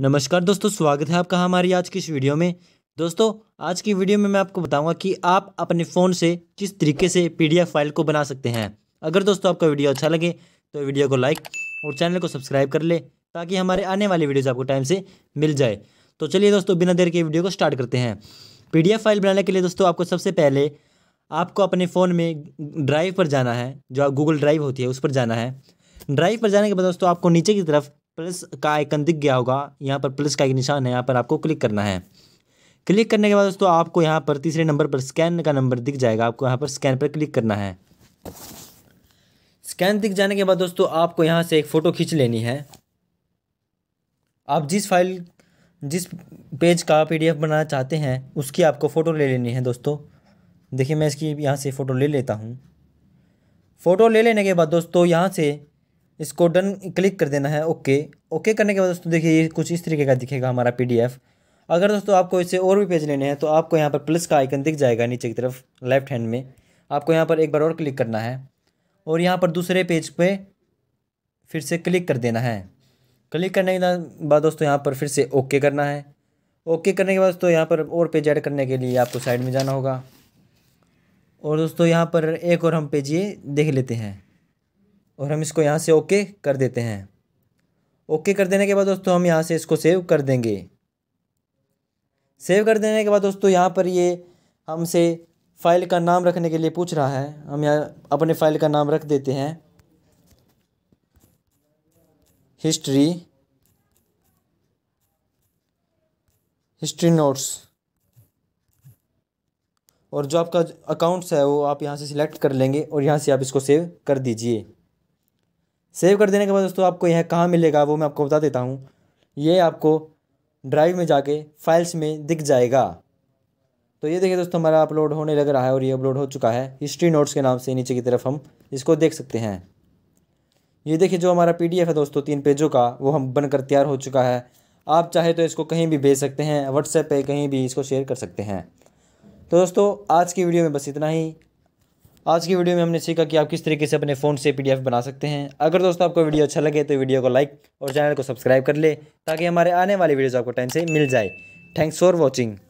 नमस्कार दोस्तों स्वागत है आपका हमारी आज की इस वीडियो में दोस्तों आज की वीडियो में मैं आपको बताऊंगा कि आप अपने फ़ोन से किस तरीके से पीडीएफ फाइल को बना सकते हैं अगर दोस्तों आपका वीडियो अच्छा लगे तो वीडियो को लाइक और चैनल को सब्सक्राइब कर ले ताकि हमारे आने वाली वीडियोज़ आपको टाइम से मिल जाए तो चलिए दोस्तों बिना देर के वीडियो को स्टार्ट करते हैं पी फाइल बनाने के लिए दोस्तों आपको सबसे पहले आपको अपने फ़ोन में ड्राइव पर जाना है जो गूगल ड्राइव होती है उस पर जाना है ड्राइव पर जाने के बाद दोस्तों आपको नीचे की तरफ प्लस का आइकन दिख गया होगा यहाँ पर प्लस का एक निशान है यहाँ पर आपको क्लिक करना है क्लिक करने के बाद दोस्तों आपको यहाँ पर तीसरे नंबर पर स्कैन का नंबर दिख जाएगा आपको यहाँ पर स्कैन पर क्लिक करना है स्कैन दिख जाने के बाद दोस्तों आपको यहाँ से एक फ़ोटो खींच लेनी है आप जिस फाइल जिस पेज का पीडीएफ बनाना चाहते हैं उसकी आपको फ़ोटो ले लेनी है दोस्तों देखिए मैं इसकी यहाँ से फ़ोटो ले लेता हूँ फ़ोटो ले लेने के बाद दोस्तों यहाँ से इसको डन क्लिक कर देना है ओके ओके करने के बाद दोस्तों देखिए ये कुछ इस तरीके का दिखेगा हमारा पीडीएफ अगर दोस्तों आपको इससे और भी पेज लेने हैं तो आपको यहाँ पर प्लस का आइकन दिख जाएगा नीचे की तरफ लेफ्ट हैंड में आपको यहाँ पर एक बार और क्लिक करना है और यहाँ पर दूसरे पेज पे फिर से क्लिक कर देना है क्लिक करने के बाद दोस्तों यहाँ पर फिर से ओके करना है ओके करने के बाद दोस्तों यहाँ पर और पेज ऐड करने के लिए आपको साइड में जाना होगा और दोस्तों यहाँ पर एक और हम पेज ये देख लेते हैं और हम इसको यहाँ से ओके कर देते हैं ओके कर देने के बाद दोस्तों हम यहाँ से इसको सेव कर देंगे सेव कर देने के बाद दोस्तों यहाँ पर ये हमसे फ़ाइल का नाम रखने के लिए पूछ रहा है हम यहाँ अपने फ़ाइल का नाम रख देते हैं हिस्ट्री हिस्ट्री नोट्स और जो आपका अकाउंट्स है वो आप यहाँ से सिलेक्ट कर लेंगे और यहाँ से आप इसको सेव कर दीजिए सेव कर देने के बाद दोस्तों आपको यह कहाँ मिलेगा वो मैं आपको बता देता हूँ ये आपको ड्राइव में जाके फाइल्स में दिख जाएगा तो ये देखिए दोस्तों हमारा अपलोड होने लग रहा है और ये अपलोड हो चुका है हिस्ट्री नोट्स के नाम से नीचे की तरफ हम इसको देख सकते हैं ये देखिए जो हमारा पी है दोस्तों तीन पेजों का वो हम बनकर तैयार हो चुका है आप चाहे तो इसको कहीं भी भेज सकते हैं व्हाट्सएप पे कहीं भी इसको शेयर कर सकते हैं तो दोस्तों आज की वीडियो में बस इतना ही आज की वीडियो में हमने सीखा कि आप किस तरीके से अपने फ़ोन से पीडीएफ बना सकते हैं अगर दोस्तों आपको वीडियो अच्छा लगे तो वीडियो को लाइक और चैनल को सब्सक्राइब कर ले ताकि हमारे आने वाली वीडियोज़ आपको टाइम से मिल जाए थैंक्स फॉर वॉचिंग